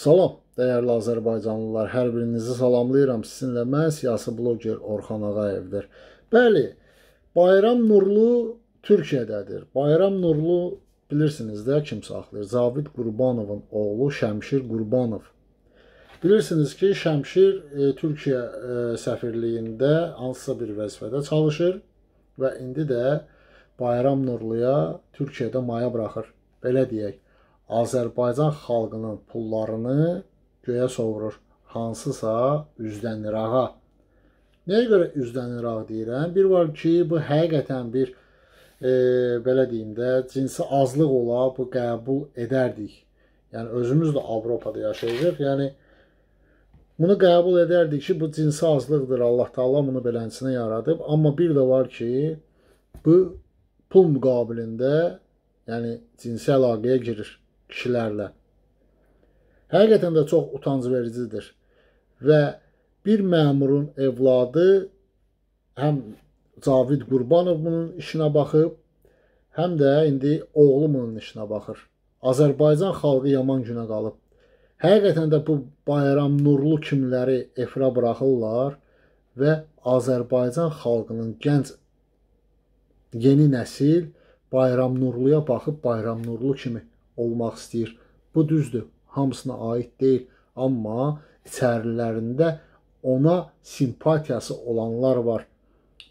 Salam, dəyərli azərbaycanlılar, hər birinizi salamlayıram. Sizinlə mən siyasi bloger Orxan Ağayevdir. Bəli, Bayram Nurlu Türkiyədədir. Bayram Nurlu bilirsiniz də kim saxlayır? Cavid Qurbanovun oğlu Şəmşir Qurbanov. Bilirsiniz ki, Şəmşir e, Türkiyə e, səfirliyində hansısa bir vəzifədə çalışır və indi də Bayram Nurluya Türkiyədə maya buraxır. Belə deyək. Azərbaycan xalqının pullarını göyə sovurur. Hansısa üzdən irağa. Nəyə görə üzdən iraq deyirəm? Bir var ki, bu həqiqətən bir e, belə deyim də, cinsi azlıq ola bu qəbul edərdik. Yəni özümüz də Avropada yaşayırıq. Yəni bunu qəbul edərdik ki, bu cinsi azlıqdır. Allah Taala bunu beləsinə yaradıb. Amma bir də var ki, bu pul müqabilində yəni cinsi əlaqəyə girir kişilərlə. Həqiqətən də çox utancvericidir və bir məmurun evladı həm Cavid Qurbanovun işinə baxıb, həm də indi oğlumun işinə baxır. Azərbaycan xalqı yaman günə qalıb. Həqiqətən də bu Bayram Nurlu kimləri efirə buraxırlar və Azərbaycan xalqının gənc yeni nəsil Bayram Nurluya baxıb Bayram Nurlu kimi olmaq istəyir. Bu düzdür, hamısına aid deyil, amma içərilərində ona simpatiyası olanlar var.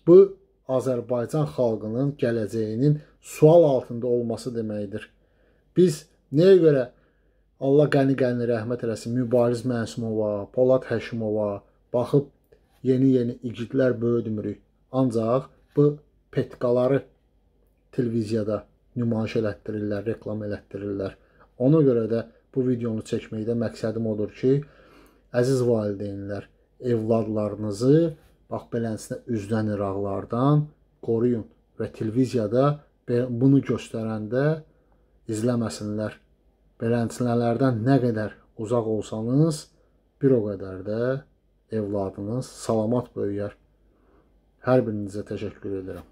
Bu Azərbaycan xalqının gələcəyinin sual altında olması deməkdir. Biz nəyə görə Allah qəni-qəni rəhmət eləsin Mübariz Məsumova, Polad Həşimova baxıb yeni-yeni igidlər böyüdmürük. Ancaq bu petkaları televiziyada nümayiş elətdirirlər, reklam elətdirirlər. Ona görə də bu videonu çəkməkdə məqsədim odur ki, əziz valideynlər, evladlarınızı bax beləsinə üzdən iraqlardan qoruyun və televiziyada bunu göstərəndə izləməsinlər. Beləsinələrdən nə qədər uzaq olsanız, bir o qədər də evladınız salamat böyüyər. Hər birinizə təşəkkür edirəm.